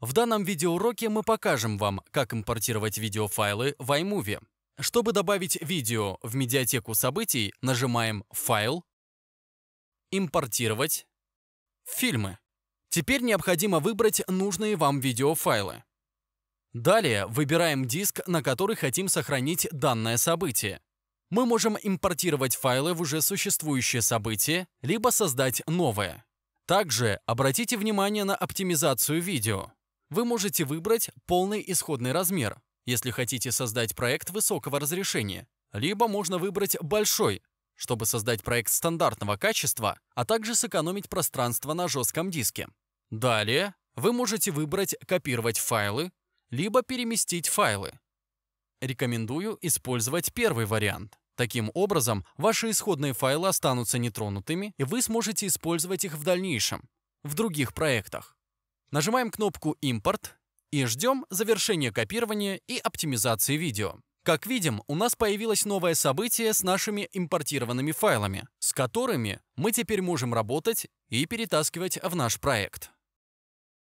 В данном видеоуроке мы покажем вам, как импортировать видеофайлы в iMovie. Чтобы добавить видео в медиатеку событий, нажимаем «Файл», «Импортировать», «Фильмы». Теперь необходимо выбрать нужные вам видеофайлы. Далее выбираем диск, на который хотим сохранить данное событие. Мы можем импортировать файлы в уже существующее событие, либо создать новое. Также обратите внимание на оптимизацию видео. Вы можете выбрать полный исходный размер, если хотите создать проект высокого разрешения, либо можно выбрать большой, чтобы создать проект стандартного качества, а также сэкономить пространство на жестком диске. Далее вы можете выбрать «Копировать файлы», либо «Переместить файлы». Рекомендую использовать первый вариант. Таким образом, ваши исходные файлы останутся нетронутыми, и вы сможете использовать их в дальнейшем, в других проектах. Нажимаем кнопку «Импорт» и ждем завершения копирования и оптимизации видео. Как видим, у нас появилось новое событие с нашими импортированными файлами, с которыми мы теперь можем работать и перетаскивать в наш проект.